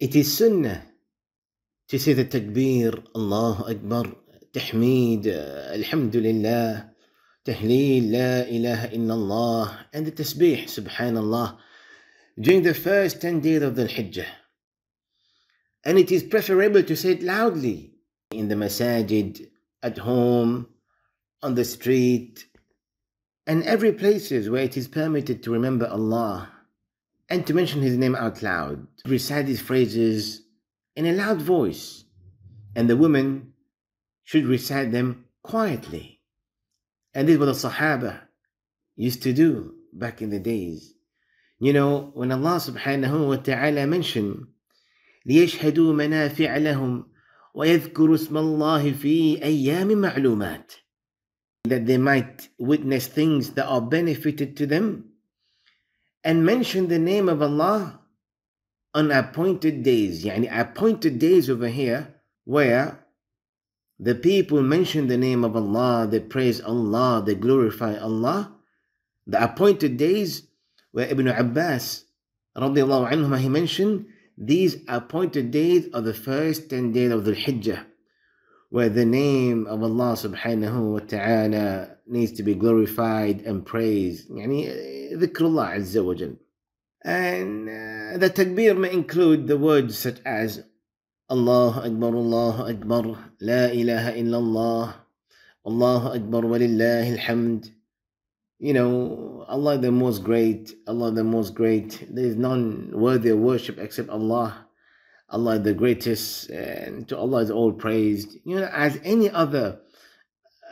It is sunnah to say the takbir, Allah Akbar, tahmeed, uh, alhamdulillah, tahleel, la ilaha illallah, and the tasbih, subhanallah, during the first 10 days of the Hijjah. And it is preferable to say it loudly in the masajid, at home, on the street, and every places where it is permitted to remember Allah and to mention his name out loud, to recite his phrases in a loud voice, and the women should recite them quietly. And this is what the Sahaba used to do back in the days. You know, when Allah subhanahu wa ta'ala mentioned, ليشهدوا منافع لهم ويذكروا اسم الله في أيام معلومات that they might witness things that are benefited to them and mention the name of Allah on appointed days. Yani appointed days over here where the people mention the name of Allah, they praise Allah, they glorify Allah. The appointed days where Ibn Abbas radiallahu he mentioned these appointed days are the first 10 days of the Hijjah where the name of Allah subhanahu wa ta'ala needs to be glorified and praised. يعني ذكر eh, Azza wa Jal. And uh, the takbir may include the words such as Allah Akbar, Allah Akbar, La ilaha illallah, Allah Akbar walillahi alhamd. You know, Allah the most great, Allah the most great. There is none worthy of worship except Allah. Allah the greatest, and to Allah is all praised. You know, as any other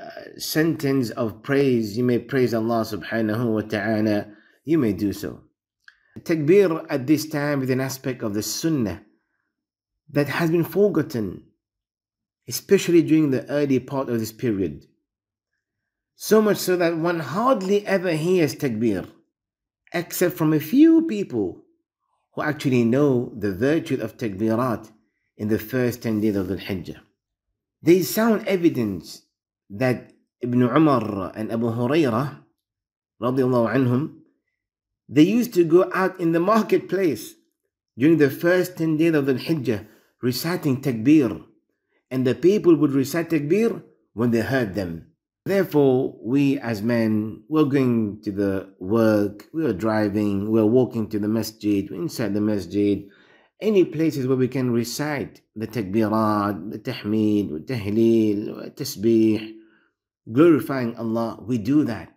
uh, sentence of praise, you may praise Allah subhanahu wa ta'ala, you may do so. Takbir at this time is an aspect of the sunnah that has been forgotten, especially during the early part of this period. So much so that one hardly ever hears takbir, except from a few people who actually know the virtue of takbirat in the first 10 days of the Hajj. There is sound evidence that Ibn Umar and Abu Hurairah, they used to go out in the marketplace during the first 10 days of the Hajj reciting takbir. And the people would recite takbir when they heard them. Therefore, we as men, we're going to the work, we are driving, we're walking to the masjid, inside the masjid, any places where we can recite the takbirat, the tahmid, tahleel, tasbih, glorifying Allah, we do that,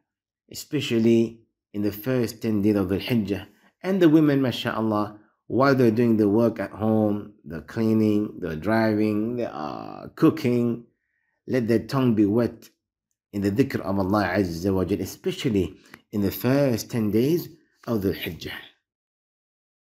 especially in the first 10 days of the Hijjah. And the women, mashallah, while they're doing the work at home, they're cleaning, they're driving, they are cooking, let their tongue be wet in the dhikr of Allah Azza wa especially in the first 10 days of the Hijjah.